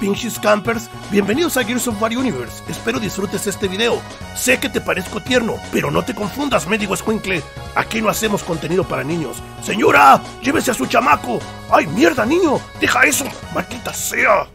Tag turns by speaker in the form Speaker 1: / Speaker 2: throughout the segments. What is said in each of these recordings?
Speaker 1: pinches campers. Bienvenidos a Gears of War Universe. Espero disfrutes este video. Sé que te parezco tierno, pero no te confundas, médico escuincle. Aquí no hacemos contenido para niños. Señora, llévese a su chamaco. ¡Ay, mierda, niño! ¡Deja eso! ¡Maldita sea!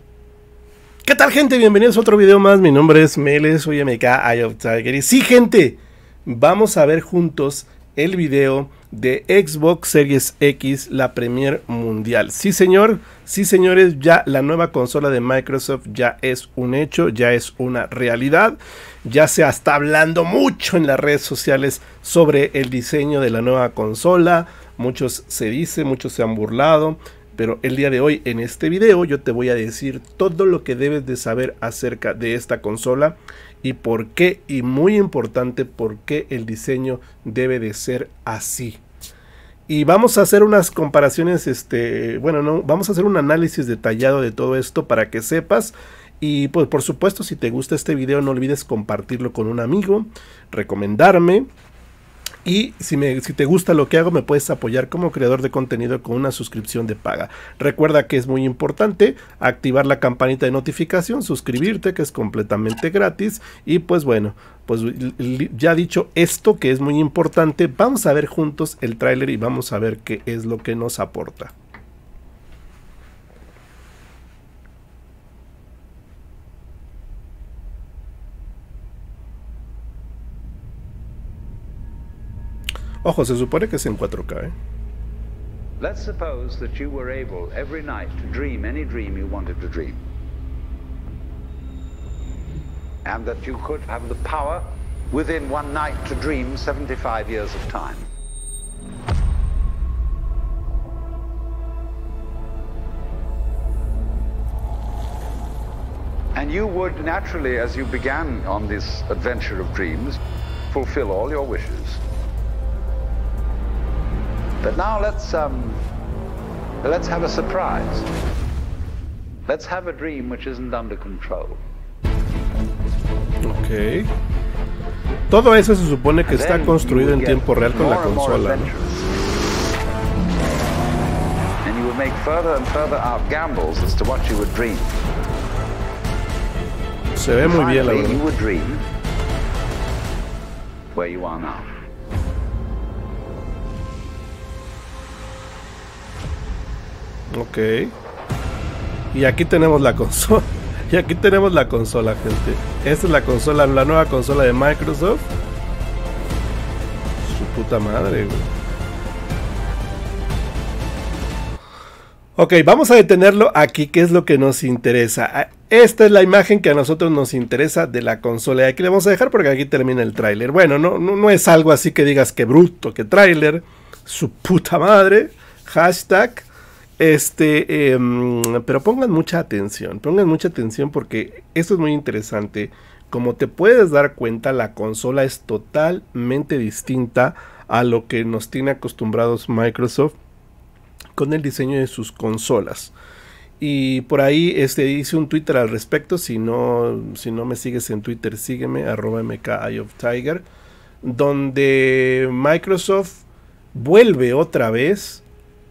Speaker 1: ¿Qué tal, gente? Bienvenidos a otro video más. Mi nombre es Meles, soy MK, I Y sí, gente, vamos a ver juntos el video de Xbox Series X, la Premier Mundial. Sí, señor, sí, señores, ya la nueva consola de Microsoft ya es un hecho, ya es una realidad. Ya se está hablando mucho en las redes sociales sobre el diseño de la nueva consola. Muchos se dicen, muchos se han burlado. Pero el día de hoy en este video yo te voy a decir todo lo que debes de saber acerca de esta consola y por qué, y muy importante, por qué el diseño debe de ser así. Y vamos a hacer unas comparaciones, este, bueno, no, vamos a hacer un análisis detallado de todo esto para que sepas. Y pues por supuesto, si te gusta este video, no olvides compartirlo con un amigo, recomendarme y si, me, si te gusta lo que hago, me puedes apoyar como creador de contenido con una suscripción de paga. Recuerda que es muy importante activar la campanita de notificación, suscribirte, que es completamente gratis. Y pues bueno, pues ya dicho esto, que es muy importante, vamos a ver juntos el tráiler y vamos a ver qué es lo que nos aporta. Ojo, se supone que es en 4K, ¿eh? Let's suppose that you were able every night to dream any dream you wanted to dream. And that you could have the power within one night to dream 75 years of time. And you would naturally, as you began on this adventure of dreams, fulfill all your wishes. But now let's, um, let's have a surprise. Let's have a dream which isn't under control. Ok. Todo eso se supone que está construido en tiempo real con la consola. And you would make further and further out gambles as to what you would dream. Se ve muy bien la verdad. You would dream where you are now. Ok. Y aquí tenemos la consola. Y aquí tenemos la consola, gente. Esta es la consola, la nueva consola de Microsoft. Su puta madre, güey. Ok, vamos a detenerlo aquí, que es lo que nos interesa. Ah, esta es la imagen que a nosotros nos interesa de la consola. Y aquí le vamos a dejar porque aquí termina el tráiler. Bueno, no, es algo así que digas que bruto, que tráiler, su puta madre, hashtag. Este, em, pero pongan mucha atención, pongan mucha atención porque esto es muy interesante. Como te puedes dar cuenta, la consola es totalmente distinta a lo que nos tiene acostumbrados Microsoft con el diseño de sus consolas. Y por ahí este, hice un Twitter al respecto. Si no, si no me sigues en Twitter, sígueme, arroba Tiger. Donde Microsoft vuelve otra vez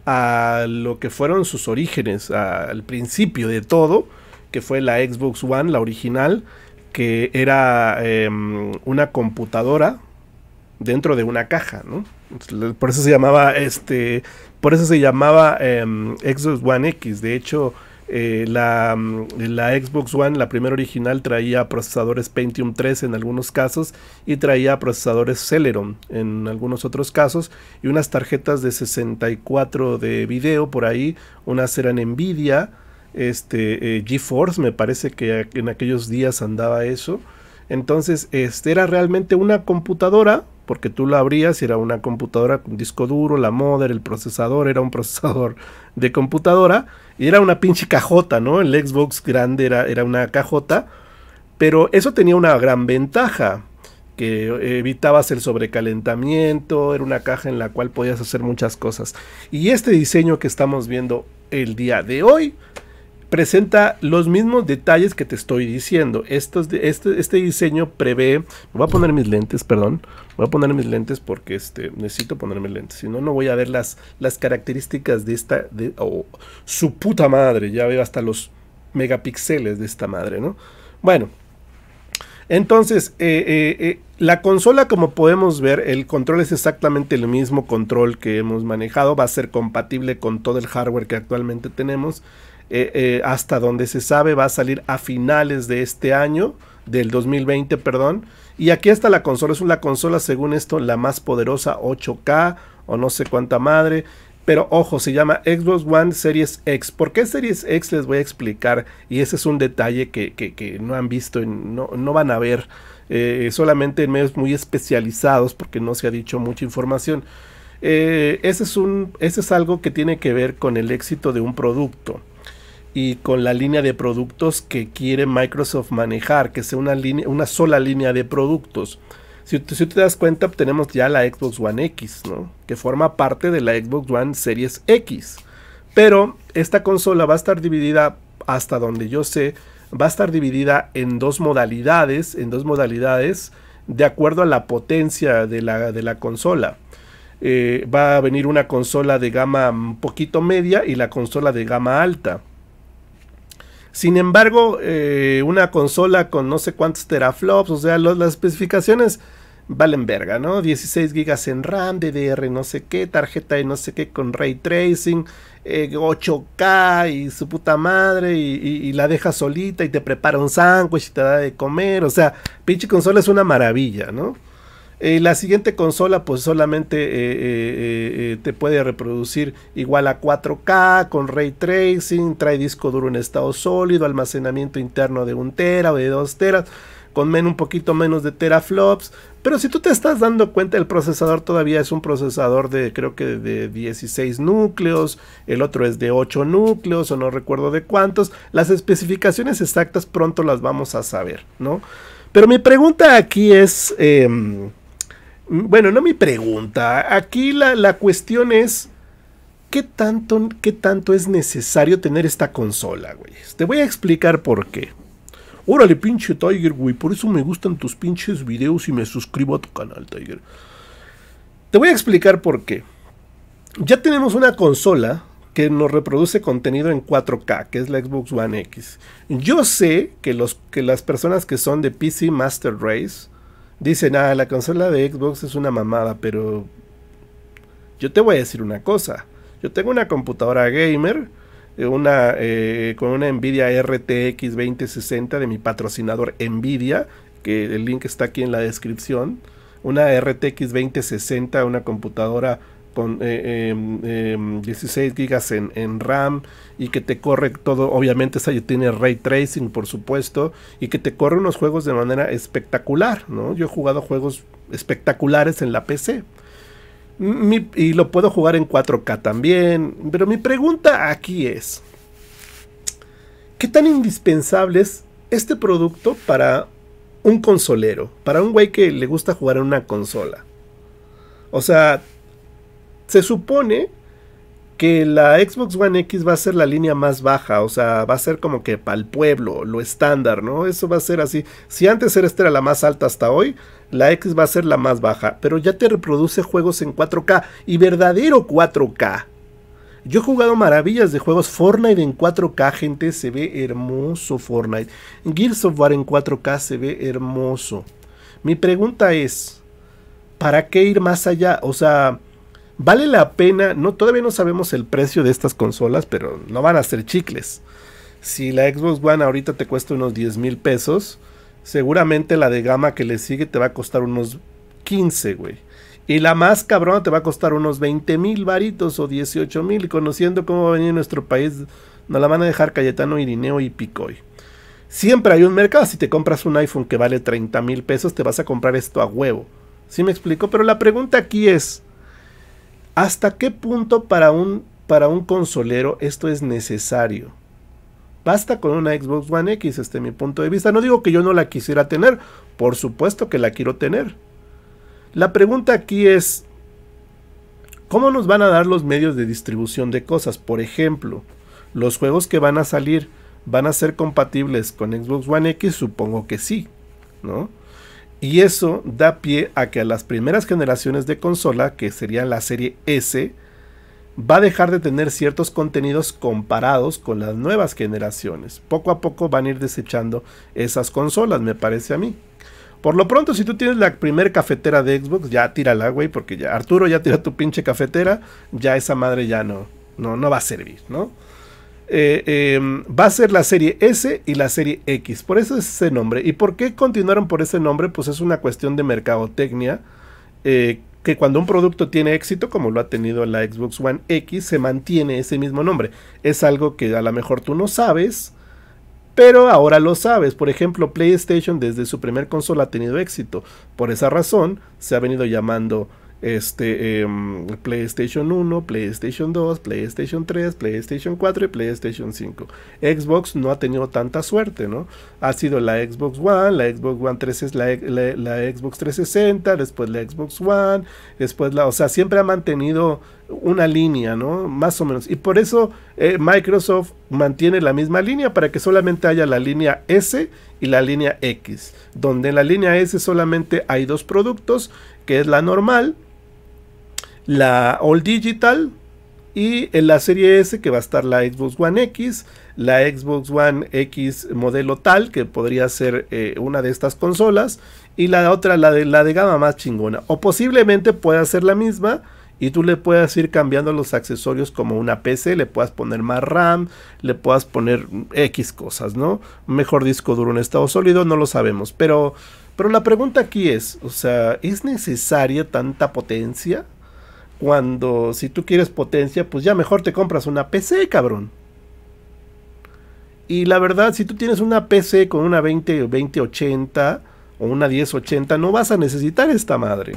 Speaker 1: a lo que fueron sus orígenes, al principio de todo, que fue la Xbox One, la original, que era em, una computadora dentro de una caja, ¿no? Por eso se llamaba este, por eso se llamaba em, Xbox One X. De hecho, eh, mm, la, Xbox One, la primera original, traía procesadores Pentium 3 en algunos casos y traía procesadores Celeron en algunos otros casos y unas tarjetas de 64 de video por ahí, unas eran Nvidia, este, eh, GeForce me parece que en aquellos días andaba eso. Entonces, este era realmente una computadora, porque tú la abrías y era una computadora con disco duro, la mother el procesador, era un procesador de computadora y era una pinche cajota, ¿no? El Xbox grande era, era una cajota. Pero eso tenía una gran ventaja, que evitabas el sobrecalentamiento, era una caja en la cual podías hacer muchas cosas. Y este diseño que estamos viendo el día de hoy presenta los mismos detalles que te estoy diciendo. este, este, diseño prevé... voy a poner mis lentes, perdón. voy a poner mis lentes porque este, necesito ponerme lentes. Si no, no voy a ver las, las características de esta... De, su puta madre. Ya veo hasta los megapíxeles de esta madre, ¿no? Bueno. Entonces, eh, eh, eh, la consola, como podemos ver, el control es exactamente el mismo control que hemos manejado. Va a ser compatible con todo el hardware que actualmente tenemos. Eh, eh, hasta donde se sabe, va a salir a finales de este año, del 2020, perdón. Y aquí está la consola, es una consola, según esto, la más poderosa, 8K o no sé cuánta madre. Pero ojo, se llama Xbox One Series X. ¿Por qué Series X les voy a explicar? Y ese es un detalle que, no han visto, no, no van a ver. Eh, solamente en medios muy especializados porque no se ha dicho mucha información. ese es algo que tiene que ver con el éxito de un producto y con la línea de productos que quiere Microsoft manejar, que sea una, una sola línea de productos. Si, si, te das cuenta, tenemos ya la Xbox One X, que forma parte de la Xbox One Series X. Pero esta consola va a estar dividida, hasta donde yo sé, va a estar dividida en dos modalidades, en dos modalidades, de acuerdo a la potencia de la, consola. Eh, va a venir una consola de gama un poquito media y la consola de gama alta. Sin embargo, eh, una consola con no sé cuántos teraflops, o sea, las especificaciones valen verga, ¿no? 16 GB en RAM, DDR no sé qué, tarjeta de no sé qué con ray tracing, 8K eh, y su puta madre, y, y, la deja solita y te prepara un sándwich y te da de comer, o sea, pinche consola es una maravilla, ¿no? Eh, la siguiente consola pues solamente eh, eh, te puede reproducir igual a 4K con ray tracing, trae disco duro en estado sólido, almacenamiento interno de 1 tera o de 2 teras, con un poquito menos de teraflops. Pero si tú te estás dando cuenta, el procesador todavía es un procesador de creo que de 16 núcleos, el otro es de 8 núcleos o no recuerdo de cuántos. Las especificaciones exactas pronto las vamos a saber, ¿no? Pero mi pregunta aquí es... Em, bueno, no mi pregunta. Aquí la, cuestión es. ¿Qué tanto, ¿Qué tanto es necesario tener esta consola, güey? Te voy a explicar por qué. Órale, pinche Tiger, güey. Por eso me gustan tus pinches videos y me suscribo a tu canal, Tiger. Te voy a explicar por qué. Ya tenemos una consola que nos reproduce contenido en 4K, que es la Xbox One X. Yo sé que, los, que las personas que son de PC Master Race Dice nada, ah, la consola de Xbox es una mamada, pero yo te voy a decir una cosa. Yo tengo una computadora gamer eh, una, eh, con una Nvidia RTX 2060 de mi patrocinador Nvidia, que el link está aquí en la descripción. Una RTX 2060, una computadora con 16 eh, em, em, gigas en, RAM y que te corre todo, obviamente esa tiene ray tracing por supuesto y que te corre unos juegos de manera espectacular, ¿no? Yo he jugado juegos espectaculares en la PC. y lo puedo jugar en 4K también, pero mi pregunta aquí es, ¿qué tan indispensable es este producto para un consolero? Para un güey que le gusta jugar en una consola. O sea, se supone que la Xbox One X va a ser la línea más baja, o sea, va a ser como que para el pueblo, lo estándar, ¿no? Eso va a ser así. Si antes era esta era la más alta hasta hoy, la X va a ser la más baja, pero ya te reproduce juegos en 4K y verdadero 4K. Yo he jugado maravillas de juegos Fortnite en 4K, gente, se ve hermoso Fortnite. Gears of War en 4K se ve hermoso. Mi pregunta es, ¿para qué ir más allá? O sea, Vale la pena, no, todavía no sabemos el precio de estas consolas, pero no van a ser chicles. Si la Xbox One ahorita te cuesta unos 10 mil pesos, seguramente la de gama que le sigue te va a costar unos 15, güey. Y la más cabrona te va a costar unos 20 mil varitos o 18 mil. Y conociendo cómo va a venir nuestro país, nos la van a dejar Cayetano, Irineo y Picoy. Siempre hay un mercado. Si te compras un iPhone que vale 30 mil pesos, te vas a comprar esto a huevo. ¿Sí me explico? Pero la pregunta aquí es, ¿Hasta qué punto para un, para un consolero esto es necesario? Basta con una Xbox One X, este es mi punto de vista. No digo que yo no la quisiera tener, por supuesto que la quiero tener. La pregunta aquí es, ¿cómo nos van a dar los medios de distribución de cosas? Por ejemplo, los juegos que van a salir van a ser compatibles con Xbox One X, supongo que sí, ¿no? Y eso da pie a que a las primeras generaciones de consola, que sería la serie S, va a dejar de tener ciertos contenidos comparados con las nuevas generaciones. Poco a poco van a ir desechando esas consolas, me parece a mí. Por lo pronto, si tú tienes la primer cafetera de Xbox, ya tírala, güey, porque ya Arturo ya tira tu pinche cafetera, ya esa madre ya no, no va a servir, ¿no? Eh, em, va a ser la serie S y la serie X. Por eso es ese nombre. ¿Y por qué continuaron por ese nombre? Pues es una cuestión de mercadotecnia. Eh, que cuando un producto tiene éxito, como lo ha tenido la Xbox One X, se mantiene ese mismo nombre. Es algo que a lo mejor tú no sabes, pero ahora lo sabes. Por ejemplo, PlayStation desde su primer consola ha tenido éxito. Por esa razón se ha venido llamando este, em, PlayStation 1, PlayStation 2, PlayStation 3, PlayStation 4 y PlayStation 5. Xbox no ha tenido tanta suerte, ¿no? Ha sido la Xbox One, la Xbox One 3 es la, Xbox 360, después la Xbox One, después la, o sea, siempre ha mantenido una línea, ¿no? Más o menos. Y por eso eh, Microsoft mantiene la misma línea para que solamente haya la línea S y la línea X, donde en la línea S solamente hay dos productos, que es la normal la All Digital y en la serie S que va a estar la Xbox One X, la Xbox One X modelo tal que podría ser eh, una de estas consolas y la otra la de la de gama más chingona o posiblemente pueda ser la misma y tú le puedas ir cambiando los accesorios como una PC, le puedas poner más RAM, le puedas poner X cosas, ¿no? Mejor disco duro en estado sólido, no lo sabemos, pero pero la pregunta aquí es, o sea, ¿es necesaria tanta potencia? Cuando si tú quieres potencia, pues ya mejor te compras una PC, cabrón. Y la verdad, si tú tienes una PC con una 20 2080 o una 1080, no vas a necesitar esta madre.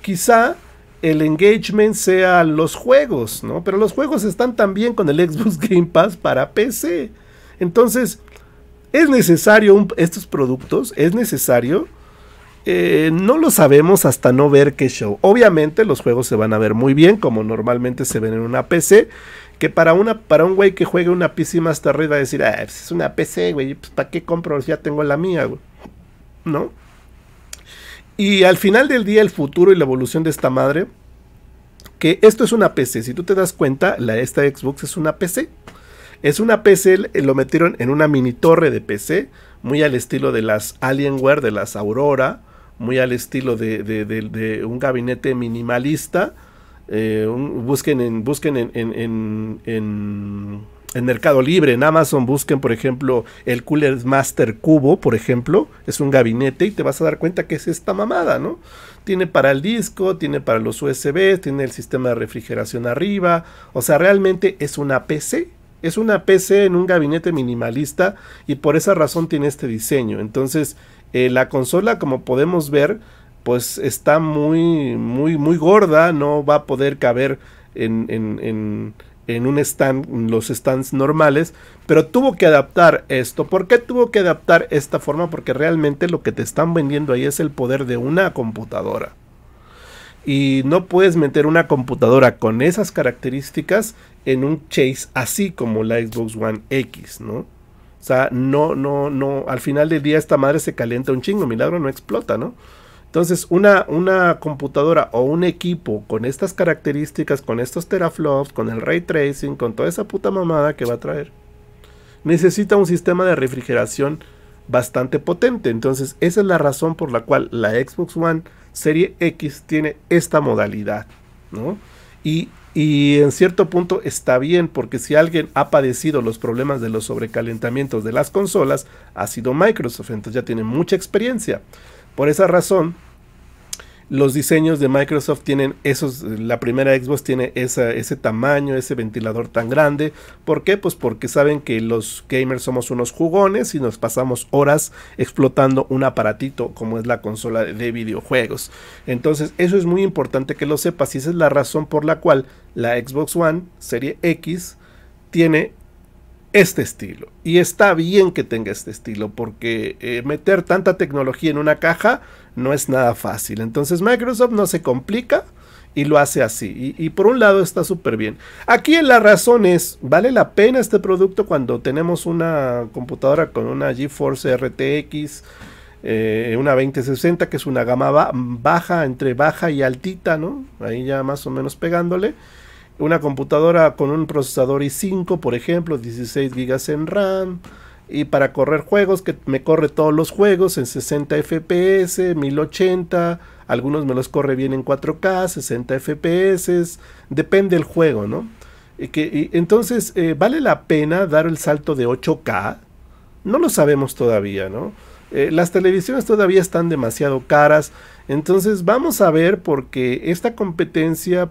Speaker 1: Quizá el engagement sea los juegos, ¿no? Pero los juegos están también con el Xbox Game Pass para PC. Entonces, es necesario estos productos, es necesario eh, no lo sabemos hasta no ver qué show. Obviamente los juegos se van a ver muy bien, como normalmente se ven en una PC. Que para, una, para un güey que juegue una PC más terrible va a decir, ah, pues, es una PC, güey, pues, ¿para qué compro? Ya tengo la mía, ¿No? Y al final del día, el futuro y la evolución de esta madre, que esto es una PC. Si tú te das cuenta, la, esta Xbox es una PC. Es una PC, lo metieron en una mini torre de PC, muy al estilo de las Alienware, de las Aurora, muy al estilo de, un gabinete minimalista. Eh, busquen en, busquen en, en, en, en, Mercado Libre, en Amazon, busquen, por ejemplo, el Cooler Master Cubo, por ejemplo, es un gabinete y te vas a dar cuenta que es esta mamada, ¿no? Tiene para el disco, tiene para los USB, tiene el sistema de refrigeración arriba, o sea, realmente es una PC, es una PC en un gabinete minimalista y por esa razón tiene este diseño. Entonces, eh, la consola, como podemos ver, pues está muy, muy, muy gorda, no va a poder caber en, en un stand, los stands normales, pero tuvo que adaptar esto. ¿Por qué tuvo que adaptar esta forma? Porque realmente lo que te están vendiendo ahí es el poder de una computadora. Y no puedes meter una computadora con esas características en un chase así como la Xbox One X, ¿no? O sea, no, no, no, al final del día esta madre se calienta un chingo, milagro no explota, ¿no? Entonces, una, una computadora o un equipo con estas características, con estos teraflops, con el ray tracing, con toda esa puta mamada que va a traer, necesita un sistema de refrigeración bastante potente. Entonces, esa es la razón por la cual la Xbox One Serie X tiene esta modalidad, ¿no? Y y en cierto punto está bien, porque si alguien ha padecido los problemas de los sobrecalentamientos de las consolas, ha sido Microsoft, entonces ya tiene mucha experiencia. Por esa razón, los diseños de Microsoft tienen esos, la primera Xbox tiene ese tamaño, ese ventilador tan grande. ¿Por qué? Pues porque saben que los gamers somos unos jugones y nos pasamos horas explotando un aparatito como es la consola de videojuegos. Entonces eso es muy importante que lo sepas y esa es la razón por la cual la Xbox One Serie X tiene este estilo. Y está bien que tenga este estilo, porque eh, meter tanta tecnología en una caja no es nada fácil. Entonces Microsoft no se complica y lo hace así. Y, por un lado está súper bien. Aquí la razón es, ¿vale la pena este producto cuando tenemos una computadora con una GeForce RTX? Eh, una 2060 que es una gama baja entre baja y altita, ¿no? Ahí ya más o menos pegándole una computadora con un procesador i5, por ejemplo, 16 GB en RAM. Y para correr juegos, que me corre todos los juegos en 60 FPS, 1080, algunos me los corre bien en 4K, 60 FPS, depende el juego, ¿no? Y que, entonces, eh, ¿vale la pena dar el salto de 8K? No lo sabemos todavía, ¿no? Eh, las televisiones todavía están demasiado caras entonces vamos a ver porque esta competencia,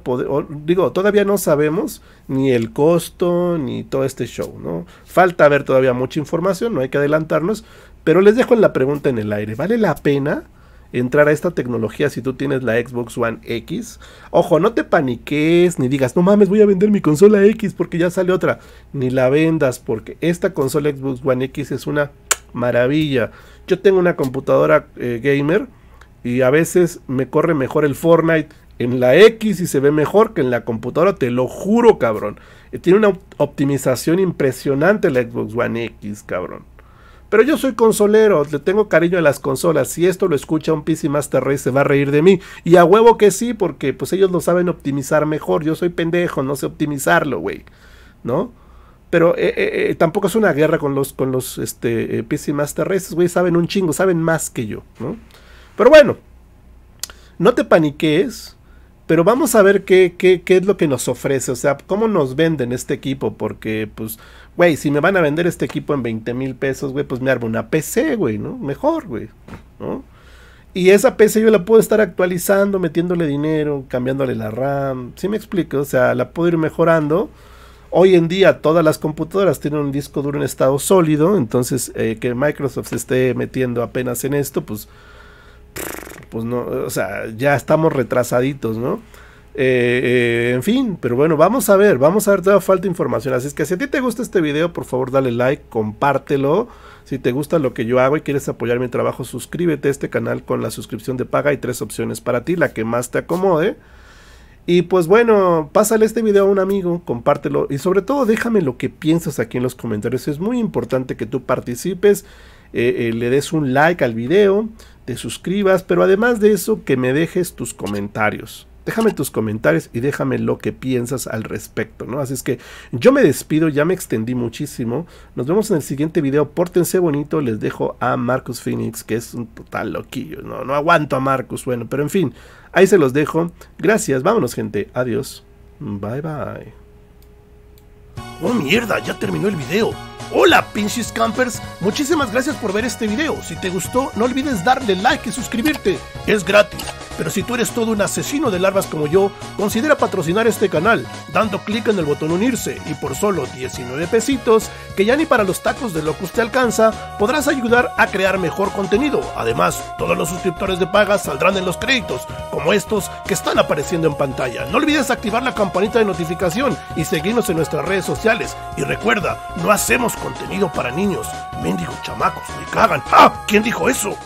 Speaker 1: digo, todavía no sabemos ni el costo ni todo este show, ¿no? Falta ver todavía mucha información, no hay que adelantarnos, pero les dejo la pregunta en el aire. ¿Vale la pena entrar a esta tecnología si tú tienes la Xbox One X? Ojo, no te paniques ni digas, no mames, voy a vender mi consola X porque ya sale otra. Ni la vendas porque esta consola Xbox One X es una maravilla. Yo tengo una computadora eh, gamer y a veces me corre mejor el Fortnite en la X y se ve mejor que en la computadora, te lo juro, cabrón. Tiene una optimización impresionante la Xbox One X, cabrón. Pero yo soy consolero, le tengo cariño a las consolas. Si esto lo escucha un PC Master Race, se va a reír de mí. Y a huevo que sí, porque pues ellos lo saben optimizar mejor. Yo soy pendejo, no sé optimizarlo, güey. ¿No? Pero eh, eh, eh, tampoco es una guerra con los, con los este, PC Master Races, güey. Saben un chingo, saben más que yo, ¿no? Pero bueno, no te paniques, pero vamos a ver qué, qué, es lo que nos ofrece, o sea, cómo nos venden este equipo, porque pues, güey, si me van a vender este equipo en 20 mil pesos, güey, pues me armo una PC, güey, ¿no? Mejor, güey, ¿no? Y esa PC yo la puedo estar actualizando, metiéndole dinero, cambiándole la RAM, si me explico? O sea, la puedo ir mejorando. Hoy en día todas las computadoras tienen un disco duro en estado sólido, entonces eh, que Microsoft se esté metiendo apenas en esto, pues pues no, o sea, ya estamos retrasaditos, ¿no? Eh, eh, en fin, pero bueno, vamos a ver, vamos a ver, toda falta información. Así es que si a ti te gusta este video, por favor dale like, compártelo. Si te gusta lo que yo hago y quieres apoyar mi trabajo, suscríbete a este canal con la suscripción de paga. y tres opciones para ti, la que más te acomode. Y pues bueno, pásale este video a un amigo, compártelo y sobre todo déjame lo que piensas aquí en los comentarios. Es muy importante que tú participes, eh, le des un like al video te suscribas, pero además de eso que me dejes tus comentarios. Déjame tus comentarios y déjame lo que piensas al respecto, ¿no? Así es que yo me despido, ya me extendí muchísimo. Nos vemos en el siguiente video. Pórtense bonito, les dejo a Marcus Phoenix, que es un total loquillo, ¿no? No aguanto a Marcus, bueno, pero en fin, ahí se los dejo. Gracias, vámonos gente, adiós. Bye bye. ¡Oh mierda! Ya terminó el video. Hola pinches campers, muchísimas gracias por ver este video. Si te gustó, no olvides darle like y suscribirte, es gratis. Pero si tú eres todo un asesino de larvas como yo, considera patrocinar este canal dando clic en el botón unirse y por solo 19 pesitos que ya ni para los tacos de locus te alcanza, podrás ayudar a crear mejor contenido. Además, todos los suscriptores de paga saldrán en los créditos, como estos que están apareciendo en pantalla. No olvides activar la campanita de notificación y seguirnos en nuestras redes sociales. Y recuerda, no hacemos contenido para niños. mendigos, chamacos, me cagan. ¡Ah! ¿Quién dijo eso?